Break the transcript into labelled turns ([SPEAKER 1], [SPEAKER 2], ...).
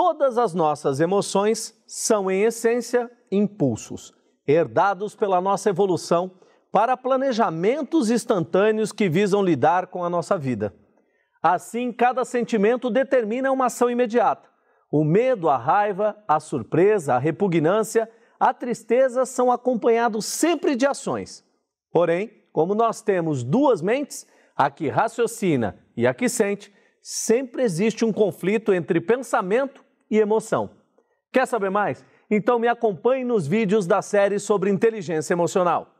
[SPEAKER 1] Todas as nossas emoções são, em essência, impulsos, herdados pela nossa evolução para planejamentos instantâneos que visam lidar com a nossa vida. Assim, cada sentimento determina uma ação imediata. O medo, a raiva, a surpresa, a repugnância, a tristeza são acompanhados sempre de ações. Porém, como nós temos duas mentes, a que raciocina e a que sente, sempre existe um conflito entre pensamento e emoção. Quer saber mais? Então me acompanhe nos vídeos da série sobre inteligência emocional.